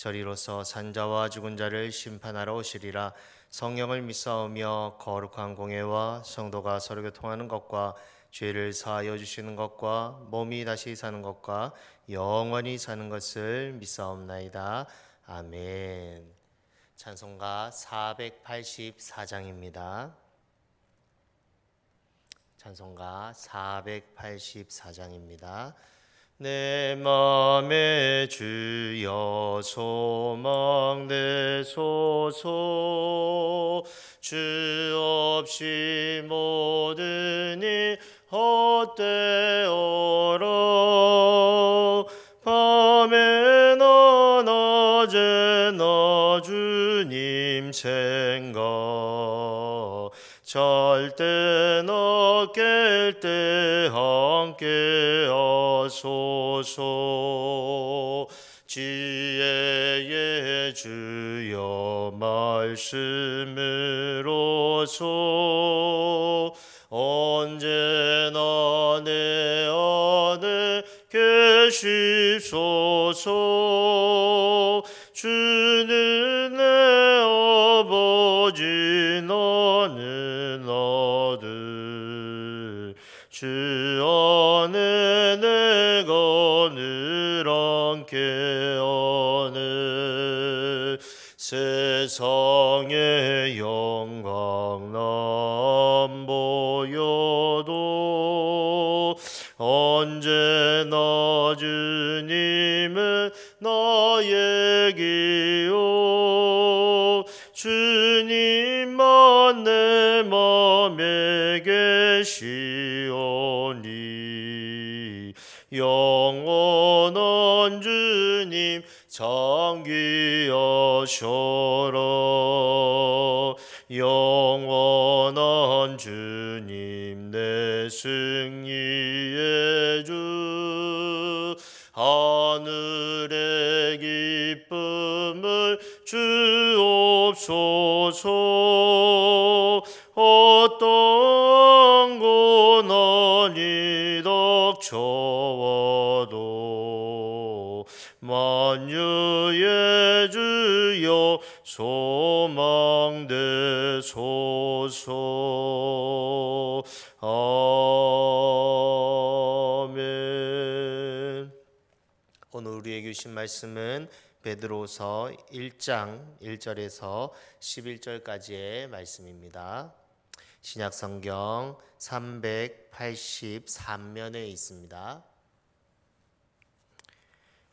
저리로서 산자와 죽은 자를 심판하러 오시리라 성령을 믿사오며 거룩한 공회와 성도가 서로 교통하는 것과 죄를 사하여 주시는 것과 몸이 다시 사는 것과 영원히 사는 것을 믿사옵나이다. 아멘. 찬송가 484장입니다. 찬송가 484장입니다. 내 맘에 주여 소망 되소서 주 없이 모든 일 헛되어라 밤에나 낮에나 주님 생각 잘 때나 깰때 함께 하소서 지혜의 주여 말씀으로서 언제 주시소서 주는 내 아버지 너는 아들 주나 주님은 나의 기요 주님만 내 맘에 계시오니 영원한 주님 장기하셔라 영원한 주님 승리의 주 하늘의 기쁨을 주옵소서 어떤 우리에게 주신 말씀은 베드로서 1장 1절에서 11절까지의 말씀입니다. 신약 성경 383면에 있습니다.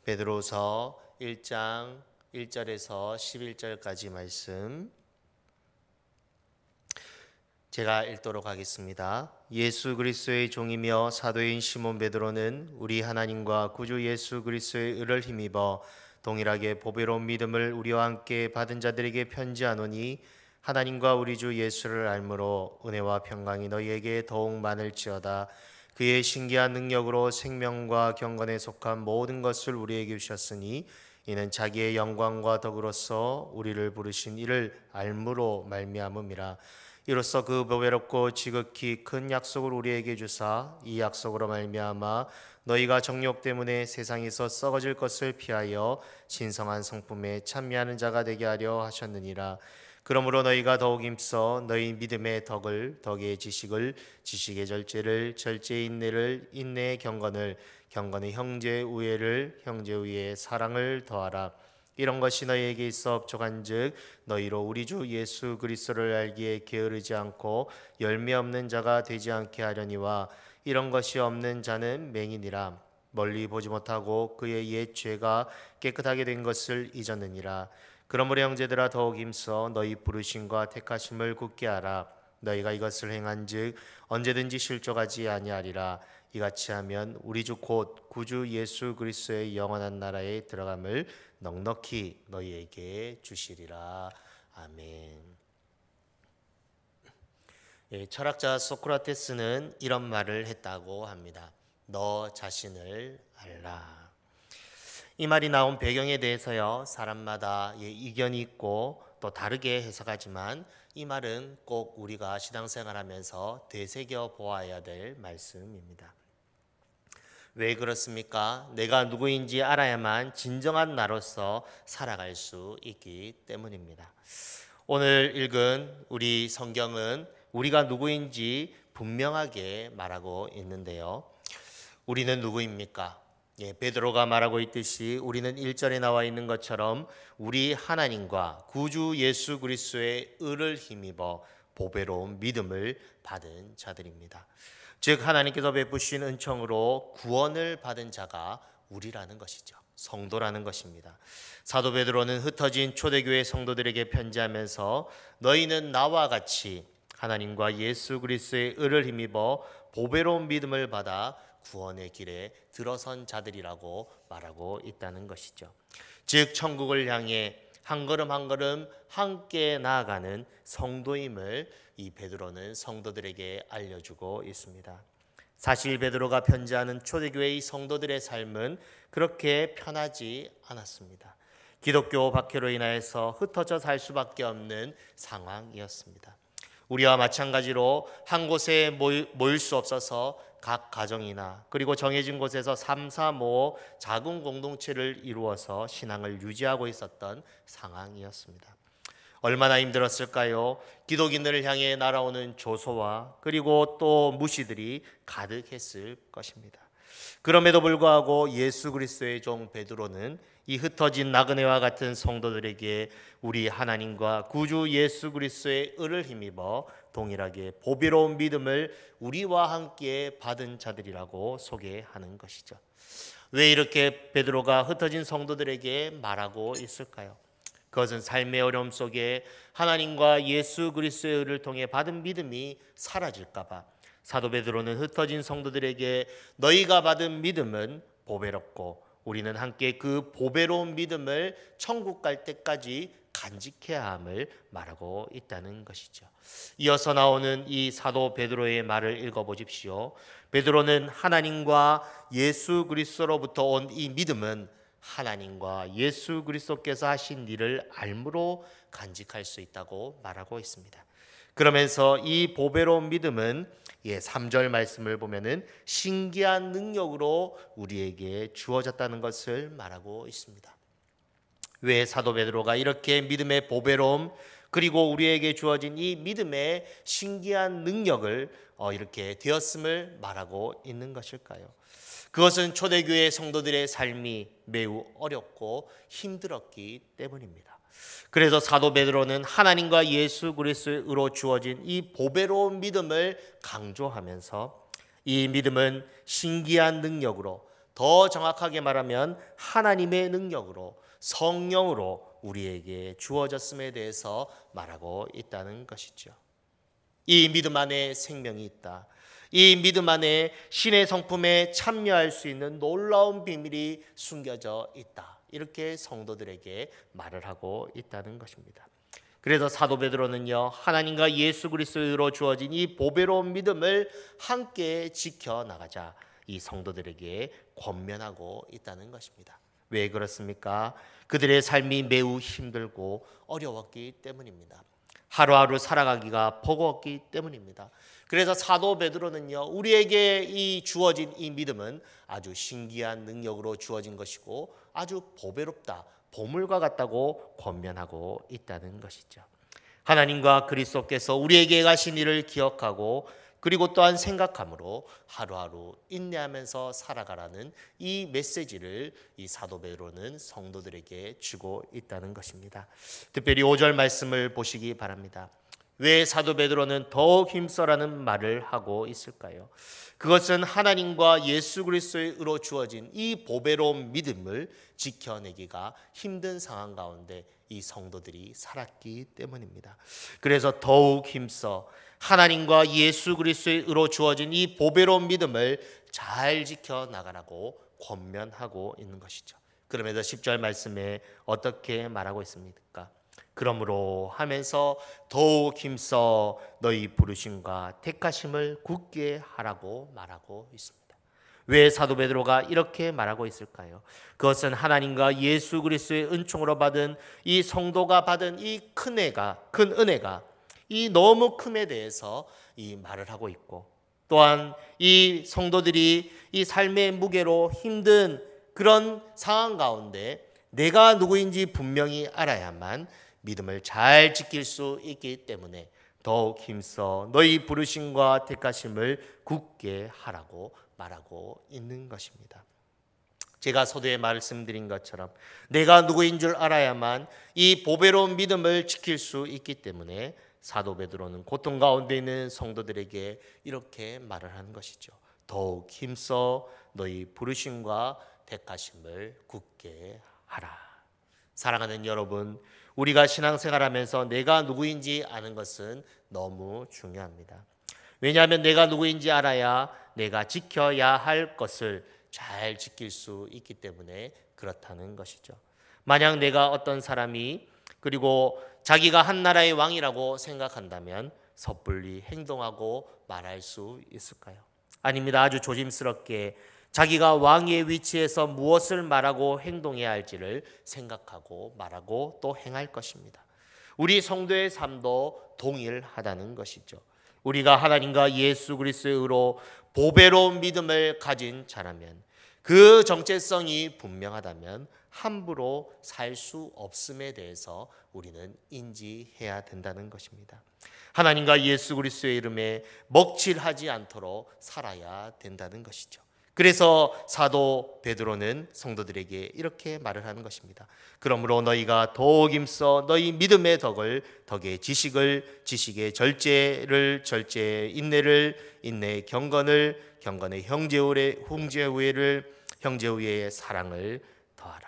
베드로서 1장 1절에서 11절까지 말씀 제가 읽도록 하겠습니다. 예수 그리스도의 종이며 사도인 시몬 베드로는 우리 하나님과 구주 예수 그리스도의 의를 힘입어 동일하게 보배로운 믿음을 우리와 함께 받은 자들에게 편지하노니 하나님과 우리 주 예수를 알므로 은혜와 평강이 너희에게 더욱 많을지어다. 그의 신기한 능력으로 생명과 경건에 속한 모든 것을 우리에게 주셨으니 이는 자기의 영광과 덕으로서 우리를 부르신 이를 알므로 말미암음이라. 이로써 그 보배롭고 뭐 지극히 큰 약속을 우리에게 주사 이 약속으로 말미암아 너희가 정욕 때문에 세상에서 썩어질 것을 피하여 신성한 성품에 참미하는 자가 되게 하려 하셨느니라 그러므로 너희가 더욱 힘써 너희 믿음의 덕을 덕의 지식을 지식의 절제를 절제의 인내를 인내의 경건을 경건의 형제 우애를 형제 우애의 사랑을 더하라 이런 것이 너희에게 있어 업적한즉 너희로 우리 주 예수 그리스도를 알기에 게으르지 않고 열매 없는 자가 되지 않게 하려니와 이런 것이 없는 자는 맹인이라 멀리 보지 못하고 그의 옛 죄가 깨끗하게 된 것을 잊었느니라 그러므로 형제들아 더욱 힘써 너희 부르심과 택하심을 굳게 하라 너희가 이것을 행한즉 언제든지 실족하지 아니하리라 이같이 하면 우리 주 곧 구주 예수 그리스도의 영원한 나라에 들어감을 넉넉히 너희에게 주시리라. 아멘. 예, 철학자 소크라테스는 이런 말을 했다고 합니다. 너 자신을 알라. 이 말이 나온 배경에 대해서요 사람마다 예, 이견이 있고 또 다르게 해석하지만 이 말은 꼭 우리가 신앙생활하면서 되새겨 보아야 될 말씀입니다. 왜 그렇습니까? 내가 누구인지 알아야만 진정한 나로서 살아갈 수 있기 때문입니다. 오늘 읽은 우리 성경은 우리가 누구인지 분명하게 말하고 있는데요. 우리는 누구입니까? 예, 베드로가 말하고 있듯이 우리는 1절에 나와 있는 것처럼 우리 하나님과 구주 예수 그리스도의 의를 힘입어 보배로운 믿음을 받은 자들입니다. 즉 하나님께서 베푸신 은총으로 구원을 받은 자가 우리라는 것이죠. 성도라는 것입니다. 사도 베드로는 흩어진 초대교회 성도들에게 편지하면서 너희는 나와 같이 하나님과 예수 그리스도의 의를 힘입어 보배로운 믿음을 받아 구원의 길에 들어선 자들이라고 말하고 있다는 것이죠. 즉 천국을 향해 한 걸음 한 걸음 함께 나아가는 성도임을 이 베드로는 성도들에게 알려주고 있습니다. 사실 베드로가 편지하는 초대교회의 성도들의 삶은 그렇게 편하지 않았습니다. 기독교 박해로 인하여서 흩어져 살 수밖에 없는 상황이었습니다. 우리와 마찬가지로 한 곳에 모일 수 없어서 각 가정이나 그리고 정해진 곳에서 3, 4, 5 작은 공동체를 이루어서 신앙을 유지하고 있었던 상황이었습니다. 얼마나 힘들었을까요? 기독인들을 향해 날아오는 조소와 그리고 또 무시들이 가득했을 것입니다. 그럼에도 불구하고 예수 그리스도의 종 베드로는 이 흩어진 나그네와 같은 성도들에게 우리 하나님과 구주 예수 그리스도의 을을 힘입어 동일하게 보배로운 믿음을 우리와 함께 받은 자들이라고 소개하는 것이죠. 왜 이렇게 베드로가 흩어진 성도들에게 말하고 있을까요? 그것은 삶의 어려움 속에 하나님과 예수 그리스도의 을 통해 받은 믿음이 사라질까 봐 사도 베드로는 흩어진 성도들에게 너희가 받은 믿음은 보배롭고 우리는 함께 그 보배로운 믿음을 천국 갈 때까지 간직해야 함을 말하고 있다는 것이죠. 이어서 나오는 이 사도 베드로의 말을 읽어 보십시오. 베드로는 하나님과 예수 그리스도로부터 온 이 믿음은 하나님과 예수 그리스도께서 하신 일을 알므로 간직할 수 있다고 말하고 있습니다. 그러면서 이 보배로운 믿음은 예, 3절 말씀을 보면은 신기한 능력으로 우리에게 주어졌다는 것을 말하고 있습니다. 왜 사도 베드로가 이렇게 믿음의 보배로움 그리고 우리에게 주어진 이 믿음의 신기한 능력을 어, 이렇게 되었음을 말하고 있는 것일까요? 그것은 초대교회 성도들의 삶이 매우 어렵고 힘들었기 때문입니다. 그래서 사도 베드로는 하나님과 예수 그리스도로 주어진 이 보배로운 믿음을 강조하면서 이 믿음은 신기한 능력으로 더 정확하게 말하면 하나님의 능력으로 성령으로 우리에게 주어졌음에 대해서 말하고 있다는 것이죠. 이 믿음 안에 생명이 있다. 이 믿음 안에 신의 성품에 참여할 수 있는 놀라운 비밀이 숨겨져 있다. 이렇게 성도들에게 말을 하고 있다는 것입니다. 그래서 사도 베드로는요 하나님과 예수 그리스도로 주어진 이 보배로운 믿음을 함께 지켜 나가자 이 성도들에게 권면하고 있다는 것입니다. 왜 그렇습니까? 그들의 삶이 매우 힘들고 어려웠기 때문입니다. 하루하루 살아가기가 버거웠기 때문입니다. 그래서 사도 베드로는요, 우리에게 이 주어진 이 믿음은 아주 신기한 능력으로 주어진 것이고 아주 보배롭다, 보물과 같다고 권면하고 있다는 것이죠. 하나님과 그리스도께서 우리에게 가신 일을 기억하고 그리고 또한 생각함으로 하루하루 인내하면서 살아가라는 이 메시지를 이 사도 베드로는 성도들에게 주고 있다는 것입니다. 특별히 5절 말씀을 보시기 바랍니다. 왜 사도 베드로는 더욱 힘써라는 말을 하고 있을까요? 그것은 하나님과 예수 그리스도로 주어진 이 보배로운 믿음을 지켜내기가 힘든 상황 가운데 이 성도들이 살았기 때문입니다. 그래서 더욱 힘써 하나님과 예수 그리스도로 주어진 이 보배로운 믿음을 잘 지켜 나가라고 권면하고 있는 것이죠. 그럼에도 10절 말씀에 어떻게 말하고 있습니까? 그러므로 하면서 더욱 힘써 너희 부르심과 택하심을 굳게 하라고 말하고 있습니다. 왜 사도 베드로가 이렇게 말하고 있을까요? 그것은 하나님과 예수 그리스도의 은총으로 받은 이 성도가 받은 이큰 애가 큰 은혜가 이 너무 큼에 대해서 이 말을 하고 있고 또한 이 성도들이 이 삶의 무게로 힘든 그런 상황 가운데 내가 누구인지 분명히 알아야만 믿음을 잘 지킬 수 있기 때문에 더욱 힘써 너희 부르심과 택하심을 굳게 하라고 말하고 있는 것입니다. 제가 서두에 말씀드린 것처럼 내가 누구인 줄 알아야만 이 보배로운 믿음을 지킬 수 있기 때문에 사도 베드로는 고통 가운데 있는 성도들에게 이렇게 말을 하는 것이죠. 더욱 힘써 너희 부르심과 택하심을 굳게 하라. 사랑하는 여러분, 우리가 신앙생활하면서 내가 누구인지 아는 것은 너무 중요합니다. 왜냐하면 내가 누구인지 알아야 내가 지켜야 할 것을 잘 지킬 수 있기 때문에 그렇다는 것이죠. 만약 내가 어떤 사람이 그리고 자기가 한 나라의 왕이라고 생각한다면 섣불리 행동하고 말할 수 있을까요? 아닙니다. 아주 조심스럽게 자기가 왕의 위치에서 무엇을 말하고 행동해야 할지를 생각하고 말하고 또 행할 것입니다. 우리 성도의 삶도 동일하다는 것이죠. 우리가 하나님과 예수 그리스도로 보배로운 믿음을 가진 자라면 그 정체성이 분명하다면 함부로 살 수 없음에 대해서 우리는 인지해야 된다는 것입니다. 하나님과 예수 그리스의 이름에 먹칠하지 않도록 살아야 된다는 것이죠. 그래서 사도 베드로는 성도들에게 이렇게 말을 하는 것입니다. 그러므로 너희가 더욱 힘써 너희 믿음의 덕을 덕의 지식을 지식의 절제를 절제의 인내를 인내의 경건을 경건의 형제우애 형제우애를 형제우애의 사랑을 더하라.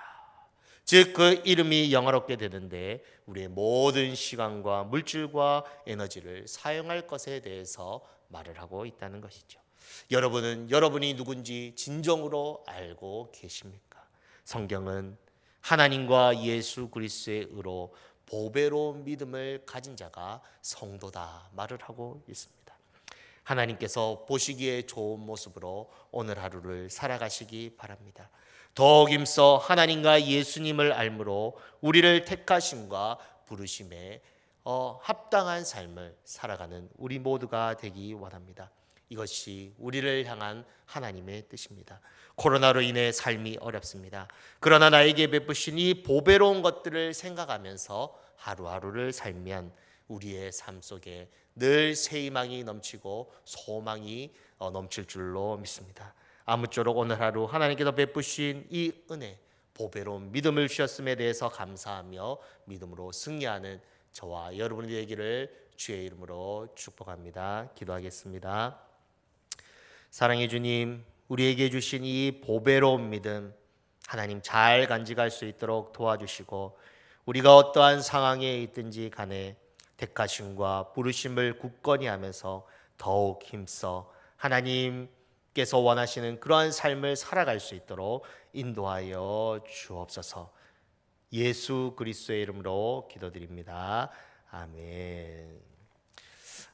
즉 그 이름이 영어롭게 되는데 우리의 모든 시간과 물질과 에너지를 사용할 것에 대해서 말을 하고 있다는 것이죠. 여러분은 여러분이 누군지 진정으로 알고 계십니까? 성경은 하나님과 예수 그리스의 의로 보배로운 믿음을 가진 자가 성도다 말을 하고 있습니다. 하나님께서 보시기에 좋은 모습으로 오늘 하루를 살아가시기 바랍니다. 더욱 힘써 하나님과 예수님을 알므로 우리를 택하심과 부르심에 어, 합당한 삶을 살아가는 우리 모두가 되기 원합니다. 이것이 우리를 향한 하나님의 뜻입니다. 코로나로 인해 삶이 어렵습니다. 그러나 나에게 베푸신 이 보배로운 것들을 생각하면서 하루하루를 살면 우리의 삶 속에 늘 새 희망이 넘치고 소망이 어, 넘칠 줄로 믿습니다. 아무쪼록 오늘 하루 하나님께서 베푸신 이 은혜, 보배로운 믿음을 주셨음에 대해서 감사하며 믿음으로 승리하는 저와 여러분의 얘기를 주의 이름으로 축복합니다. 기도하겠습니다. 사랑해 주님, 우리에게 주신 이 보배로운 믿음 하나님 잘 간직할 수 있도록 도와주시고 우리가 어떠한 상황에 있든지 간에 택하심과 부르심을 굳건히 하면서 더욱 힘써 하나님께서 원하시는 그러한 삶을 살아갈 수 있도록 인도하여 주옵소서. 예수 그리스도의 이름으로 기도드립니다. 아멘.